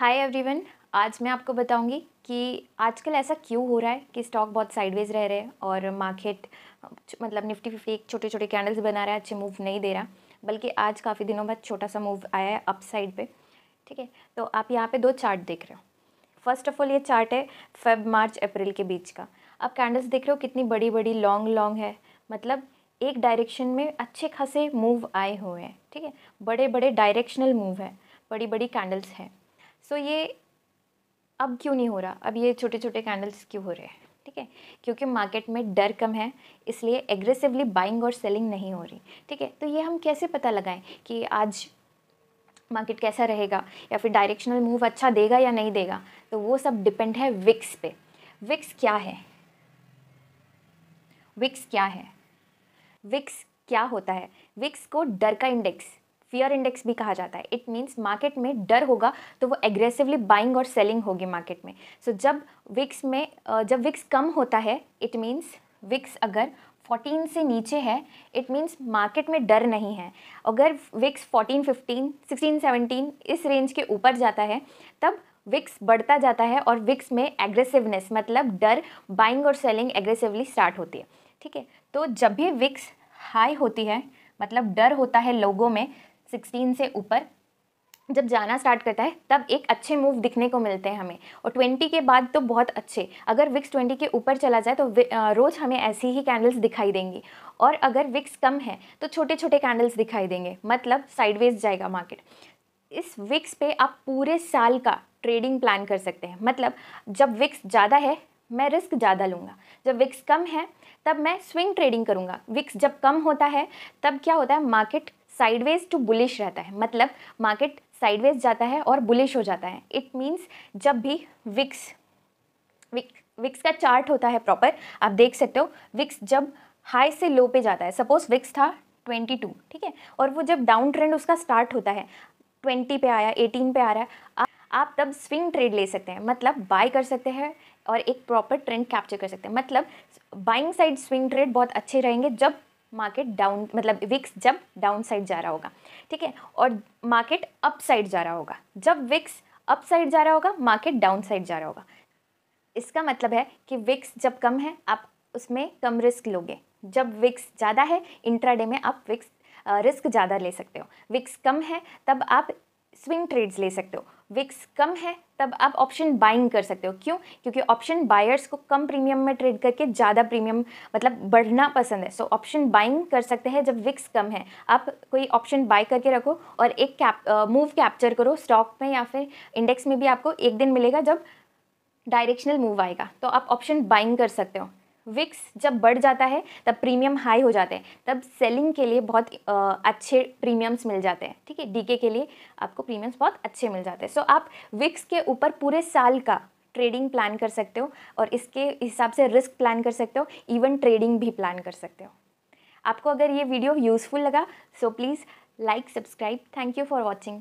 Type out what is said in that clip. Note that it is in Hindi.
हाय एवरीवन आज मैं आपको बताऊंगी कि आजकल ऐसा क्यों हो रहा है कि स्टॉक बहुत साइडवेज रह रहे हैं और मार्केट मतलब निफ्टी फिफ्टी एक छोटे छोटे कैंडल्स बना रहा है अच्छे मूव नहीं दे रहा बल्कि आज काफ़ी दिनों बाद छोटा सा मूव आया है अप साइड पर ठीक है तो आप यहाँ पर दो चार्ट देख रहे हो फर्स्ट ऑफ ऑल ये चार्ट है फेब मार्च अप्रैल के बीच का आप कैंडल्स देख रहे हो कितनी बड़ी बड़ी लॉन्ग लॉन्ग है मतलब एक डायरेक्शन में अच्छे खासे मूव आए हुए हैं ठीक है बड़े बड़े डायरेक्शनल मूव है बड़ी बड़ी कैंडल्स हैं सो ये अब क्यों नहीं हो रहा अब ये छोटे छोटे कैंडल्स क्यों हो रहे हैं ठीक है क्योंकि मार्केट में डर कम है इसलिए एग्रेसिवली बाइंग और सेलिंग नहीं हो रही ठीक है तो ये हम कैसे पता लगाएं कि आज मार्केट कैसा रहेगा या फिर डायरेक्शनल मूव अच्छा देगा या नहीं देगा तो वो सब डिपेंड है विक्स पे विक्स क्या है विक्स क्या है विक्स क्या होता है विक्स को डर का इंडेक्स फियर इंडेक्स भी कहा जाता है इट मीन्स मार्केट में डर होगा तो वो एग्रेसिवली बाइंग और सेलिंग होगी मार्केट में सो so, जब विक्स में जब विक्स कम होता है इट मीन्स विक्स अगर 14 से नीचे है इट मीन्स मार्केट में डर नहीं है अगर विक्स 14, 15, 16, 17 इस रेंज के ऊपर जाता है तब विक्स बढ़ता जाता है और विक्स में एग्रेसिवनेस मतलब डर बाइंग और सेलिंग एग्रेसिवली स्टार्ट होती है ठीक है तो जब भी विक्स हाई होती है मतलब डर होता है लोगों में सिक्सटीन से ऊपर जब जाना स्टार्ट करता है तब एक अच्छे मूव दिखने को मिलते हैं हमें और ट्वेंटी के बाद तो बहुत अच्छे अगर विक्स ट्वेंटी के ऊपर चला जाए तो रोज़ हमें ऐसी ही कैंडल्स दिखाई देंगी और अगर विक्स कम है तो छोटे छोटे कैंडल्स दिखाई देंगे मतलब साइडवेज जाएगा मार्केट इस विक्स पे आप पूरे साल का ट्रेडिंग प्लान कर सकते हैं मतलब जब विक्स ज़्यादा है मैं रिस्क ज़्यादा लूँगा जब विक्स कम है तब मैं स्विंग ट्रेडिंग करूँगा विक्स जब कम होता है तब क्या होता है मार्केट साइडवेज टू बुलिश रहता है मतलब मार्केट साइडवेज जाता है और बुलिश हो जाता है इट मीन्स जब भी विक्स विक विक्स का चार्ट होता है प्रॉपर आप देख सकते हो विक्स जब हाई से लो पे जाता है सपोज विक्स था 22 ठीक है और वो जब डाउन ट्रेंड उसका स्टार्ट होता है 20 पे आया 18 पे आ रहा है आ, आप तब स्विंग ट्रेड ले सकते हैं मतलब बाय कर सकते हैं और एक प्रॉपर ट्रेंड कैप्चर कर सकते हैं मतलब बाइंग साइड स्विंग ट्रेड बहुत अच्छे रहेंगे जब मार्केट डाउन मतलब विक्स जब डाउन साइड जा रहा होगा ठीक है और मार्केट अप साइड जा रहा होगा जब विक्स अप साइड जा रहा होगा मार्केट डाउन साइड जा रहा होगा इसका मतलब है कि विक्स जब कम है आप उसमें कम रिस्क लोगे जब विक्स ज़्यादा है इंट्राडे में आप विक्स रिस्क ज़्यादा ले सकते हो विक्स कम है तब आप स्विंग ट्रेड्स ले सकते हो विक्स कम है तब आप ऑप्शन बाइंग कर सकते हो क्यों क्योंकि ऑप्शन बायर्स को कम प्रीमियम में ट्रेड करके ज़्यादा प्रीमियम मतलब बढ़ना पसंद है सो ऑप्शन बाइंग कर सकते हैं जब विक्स कम है आप कोई ऑप्शन बाय करके रखो और एक कैप मूव कैप्चर करो स्टॉक में या फिर इंडेक्स में भी आपको एक दिन मिलेगा जब डायरेक्शनल मूव आएगा तो आप ऑप्शन बाइंग कर सकते हो विक्स जब बढ़ जाता है तब प्रीमियम हाई हो जाते हैं तब सेलिंग के लिए बहुत अच्छे प्रीमियम्स मिल जाते हैं ठीक है डीके के लिए आपको प्रीमियम्स बहुत अच्छे मिल जाते हैं सो आप विक्स के ऊपर पूरे साल का ट्रेडिंग प्लान कर सकते हो और इसके हिसाब से रिस्क प्लान कर सकते हो इवन ट्रेडिंग भी प्लान कर सकते हो आपको अगर ये वीडियो यूज़फुल लगा so please like subscribe thank you for watching